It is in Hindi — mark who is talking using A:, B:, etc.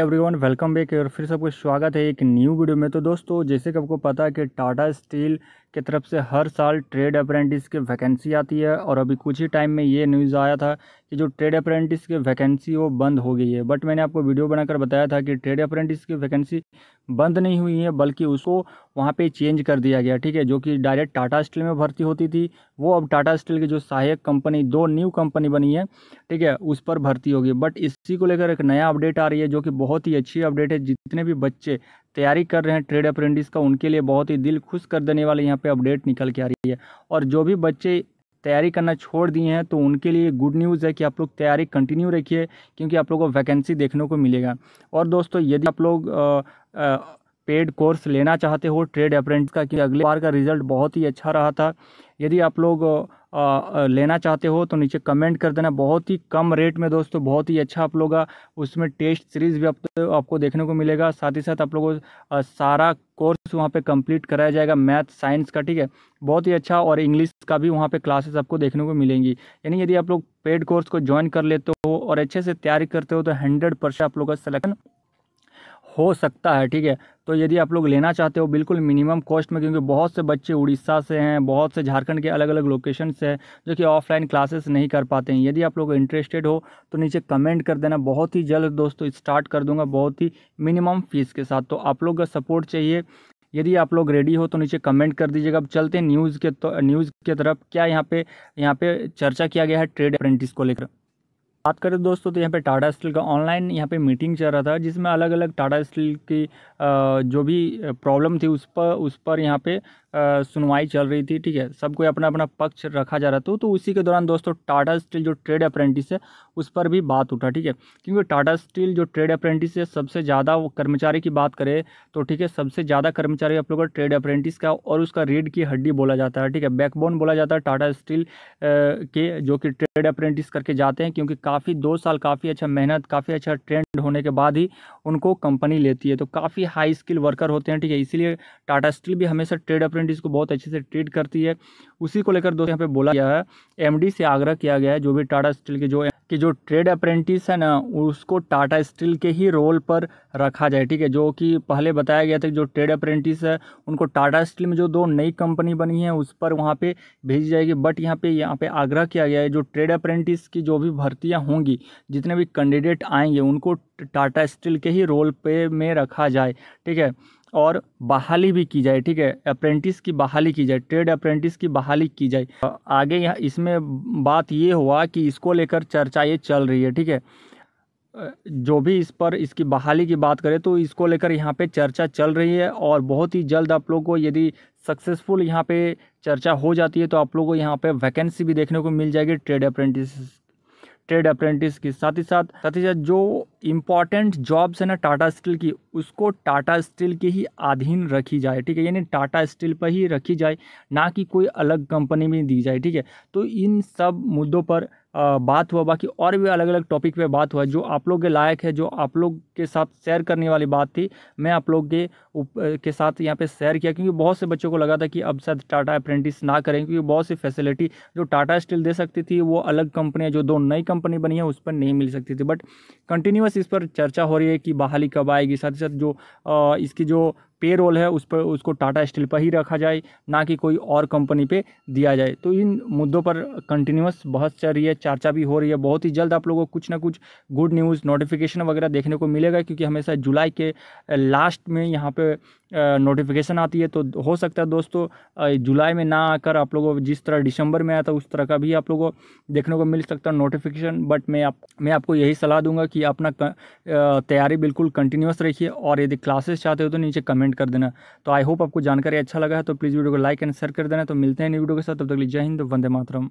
A: एवरीवन वेलकम बैक और फिर सबको स्वागत है एक न्यू वीडियो में तो दोस्तों जैसे कि आपको पता है कि टाटा स्टील के तरफ से हर साल ट्रेड अप्रेंटिस के वैकेंसी आती है और अभी कुछ ही टाइम में ये न्यूज़ आया था कि जो ट्रेड अप्रेंटिस के वैकेंसी वो बंद हो गई है बट मैंने आपको वीडियो बनाकर बताया था कि ट्रेड अप्रेंटिस की वैकेंसी बंद नहीं हुई है बल्कि उसको वहाँ पे चेंज कर दिया गया ठीक है जो कि डायरेक्ट टाटा स्टील में भर्ती होती थी वो अब टाटा स्टील की जो सहायक कंपनी दो न्यू कंपनी बनी है ठीक है उस पर भर्ती होगी बट इसी को लेकर एक नया अपडेट आ रही है जो कि बहुत ही अच्छी अपडेट है जितने भी बच्चे तैयारी कर रहे हैं ट्रेड अप्रेंटिस का उनके लिए बहुत ही दिल खुश कर देने वाले यहाँ पे अपडेट निकल के आ रही है और जो भी बच्चे तैयारी करना छोड़ दिए हैं तो उनके लिए गुड न्यूज़ है कि आप लोग तैयारी कंटिन्यू रखिए क्योंकि आप लोग को वैकेंसी देखने को मिलेगा और दोस्तों यदि आप लोग पेड कोर्स लेना चाहते हो ट्रेड अप्रेंटिस का कि अगले बार का रिजल्ट बहुत ही अच्छा रहा था यदि आप लोग लेना चाहते हो तो नीचे कमेंट कर देना बहुत ही कम रेट में दोस्तों बहुत ही अच्छा आप लोग उसमें टेस्ट सीरीज़ भी आप, तो आपको देखने को मिलेगा साथ ही साथ आप लोगों सारा कोर्स वहाँ पे कंप्लीट कराया जाएगा मैथ साइंस का ठीक है बहुत ही अच्छा और इंग्लिश का भी वहाँ पे क्लासेस आपको देखने को मिलेंगी यानी यदि आप लोग पेड कोर्स को ज्वाइन कर लेते हो और अच्छे से तैयारी करते हो तो हंड्रेड परसेंट आप लोग का सलेक्शन हो सकता है ठीक है तो यदि आप लोग लेना चाहते हो बिल्कुल मिनिमम कॉस्ट में क्योंकि बहुत से बच्चे उड़ीसा से हैं बहुत से झारखंड के अलग अलग लोकेशन से हैं जो कि ऑफलाइन क्लासेस नहीं कर पाते हैं यदि आप लोग इंटरेस्टेड हो तो नीचे कमेंट कर देना बहुत ही जल्द दोस्तों स्टार्ट कर दूंगा बहुत ही मिनिमम फ़ीस के साथ तो आप लोग का सपोर्ट चाहिए यदि आप लोग रेडी हो तो नीचे कमेंट कर दीजिएगा अब चलते हैं न्यूज़ के तो, न्यूज़ की तरफ क्या यहाँ पे यहाँ पे चर्चा किया गया है ट्रेड अप्रेंटिस को लेकर बात करें दोस्तों तो यहाँ पे टाटा स्टील का ऑनलाइन यहाँ पे मीटिंग चल रहा था जिसमें अलग अलग टाटा स्टील की जो भी प्रॉब्लम थी उस पर उस पर यहाँ पे सुनवाई चल रही थी ठीक है सबको अपना अपना पक्ष रखा जा रहा था तो उसी के दौरान दोस्तों टाटा स्टील जो ट्रेड अप्रेंटिस है उस पर भी बात उठा ठीक है क्योंकि टाटा स्टील जो ट्रेड अप्रेंटिस है सबसे ज़्यादा वो कर्मचारी की बात करें तो ठीक है सबसे ज़्यादा कर्मचारी आप लोग का ट्रेड अप्रेंटिस का और उसका रीड की हड्डी बोला जाता है ठीक है बैकबोन बोला जाता है टाटा स्टील के जो कि ट्रेड अप्रेंटिस करके जाते हैं क्योंकि काफ़ी दो साल काफ़ी अच्छा मेहनत काफ़ी अच्छा ट्रेंड होने के बाद ही उनको कंपनी लेती है तो काफ़ी हाई स्किल वर्कर होते हैं ठीक है इसीलिए टाटा स्टील भी हमेशा ट्रेड अप्रेंटिस गवर्नमेंट इसको बहुत अच्छे से ट्रीट करती है उसी को लेकर दोस्तों यहाँ पे बोला गया है एमडी से आग्रह किया गया है जो भी टाटा स्टील के जो कि जो ट्रेड अप्रेंटिस है ना उसको टाटा स्टील के ही रोल पर रखा जाए ठीक है जो कि पहले बताया गया था कि जो ट्रेड अप्रेंटिस है उनको टाटा स्टील में जो दो नई कंपनी बनी है उस पर वहाँ पे भेजी जाएगी बट यहाँ पे यहाँ पे आग्रह किया गया है जो ट्रेड अप्रेंटिस की जो भी भर्तियाँ होंगी जितने भी कैंडिडेट आएंगे उनको टाटा स्टील के ही रोल पे में रखा जाए ठीक है और बहाली भी की जाए ठीक है अप्रेंटिस की बहाली की जाए ट्रेड अप्रेंटिस की बहाली की जाए आगे यहाँ इसमें बात ये हुआ कि इसको लेकर चर्चा ये चल रही है ठीक है जो भी इस पर इसकी बहाली की बात करें तो इसको लेकर यहाँ पे चर्चा चल रही है और बहुत ही जल्द आप लोग को यदि सक्सेसफुल यहाँ पे चर्चा हो जाती है तो आप लोग को यहाँ पे वैकेंसी भी देखने को मिल जाएगी ट्रेड अप्रेंटिस ट्रेड अप्रेंटिस की साथ ही साथ साथ ही साथ जो इम्पॉर्टेंट जॉब्स है ना टाटा स्टील की उसको टाटा स्टील की ही अधीन रखी जाए ठीक है यानी टाटा स्टील पर ही रखी जाए ना कि कोई अलग कंपनी में दी जाए ठीक है तो इन सब मुद्दों पर बात हुआ बाकी और भी अलग अलग टॉपिक पे बात हुआ जो आप लोग के लायक है जो आप लोग के साथ शेयर करने वाली बात थी मैं आप लोग के उप, के साथ यहाँ पे शेयर किया क्योंकि बहुत से बच्चों को लगा था कि अब शायद टाटा अप्रेंटिस ना करें क्योंकि बहुत सी फैसिलिटी जो टाटा स्टील दे सकती थी वो अलग कंपनी जो दो नई कंपनी बनी है उस पर नहीं मिल सकती थी बट कंटिन्यूस इस पर चर्चा हो रही है कि बहाली कब आएगी साथ ही साथ जो इसकी जो पे रोल है उस पर उसको टाटा स्टील पर ही रखा जाए ना कि कोई और कंपनी पे दिया जाए तो इन मुद्दों पर कंटिन्यूस बहुत चल रही है चर्चा भी हो रही है बहुत ही जल्द आप लोगों को कुछ ना कुछ गुड न्यूज़ नोटिफिकेशन वगैरह देखने को मिलेगा क्योंकि हमेशा जुलाई के लास्ट में यहाँ पर नोटिफिकेशन आती है तो हो सकता है दोस्तों जुलाई में ना आकर आप लोगों को जिस तरह दिसंबर में आया था उस तरह का भी आप लोगों को देखने को मिल सकता है नोटिफिकेशन बट मैं आप मैं आपको यही सलाह दूंगा कि अपना तैयारी बिल्कुल कंटिन्यूस रखिए और यदि क्लासेस चाहते हो तो नीचे कमेंट कर देना तो आई होप आपको जानकारी अच्छा लगा है तो प्लीज़ वीडियो को लाइक एंड शेयर कर देना तो मिलते हैं नई वीडियो के साथ तब तक जय हिंद वंदे मातरम